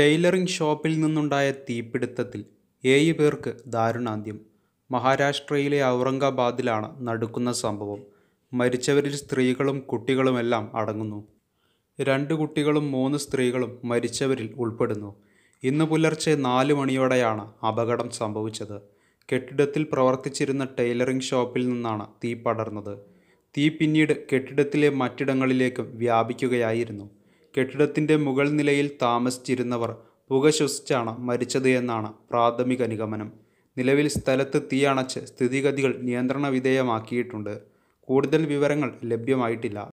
tailoring ഷോപ്പിൽ നിന്നുണ്ടായ തീപിടുത്തത്തിൽ ഏഴ് പേർക്ക് ദാരുണാന്ത്യം മഹാരാഷ്ട്രയിലെ ഔറംഗാബാദിലാണ് നടക്കുന്ന സംഭവം മരിച്ചവരിൽ സ്ത്രീകളും കുട്ടികളുമെല്ലാം അടങ്ങുന്നു രണ്ട് കുട്ടികളും മൂന്ന് സ്ത്രീകളും മരിച്ചവരിൽ ഉൾപ്പെടുന്നു ഇന്ന് പുലർച്ചെ നാല് മണിയോടെയാണ് അപകടം സംഭവിച്ചത് കെട്ടിടത്തിൽ പ്രവർത്തിച്ചിരുന്ന ടൈലറിംഗ് ഷോപ്പിൽ നിന്നാണ് തീ പടർന്നത് തീ പിന്നീട് കെട്ടിടത്തിലെ മറ്റിടങ്ങളിലേക്കും വ്യാപിക്കുകയായിരുന്നു കെട്ടിടത്തിൻ്റെ മുകൾ നിലയിൽ താമസിച്ചിരുന്നവർ പുക ശ്വസിച്ചാണ് മരിച്ചത് എന്നാണ് പ്രാഥമിക നിഗമനം നിലവിൽ സ്ഥലത്ത് തീയണച്ച് സ്ഥിതിഗതികൾ നിയന്ത്രണ വിധേയമാക്കിയിട്ടുണ്ട് കൂടുതൽ വിവരങ്ങൾ ലഭ്യമായിട്ടില്ല